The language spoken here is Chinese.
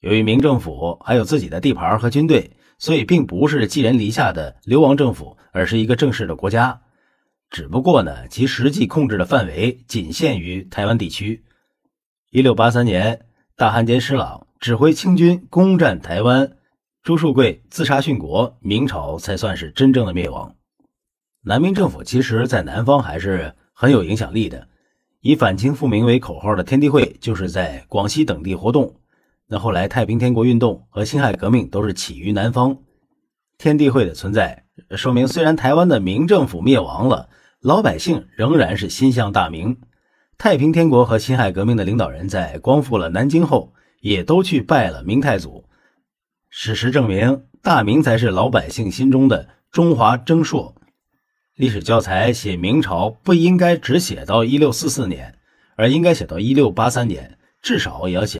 由于明政府还有自己的地盘和军队，所以并不是寄人篱下的流亡政府，而是一个正式的国家。只不过呢，其实际控制的范围仅限于台湾地区。一六八三年，大汉奸施琅指挥清军攻占台湾，朱树桂自杀殉国，明朝才算是真正的灭亡。南明政府其实，在南方还是很有影响力的。以反清复明为口号的天地会，就是在广西等地活动。那后来，太平天国运动和辛亥革命都是起于南方，天地会的存在，说明虽然台湾的明政府灭亡了，老百姓仍然是心向大明。太平天国和辛亥革命的领导人在光复了南京后，也都去拜了明太祖。史实证明，大明才是老百姓心中的中华正朔。历史教材写明朝不应该只写到一六四四年，而应该写到一六八三年，至少也要写。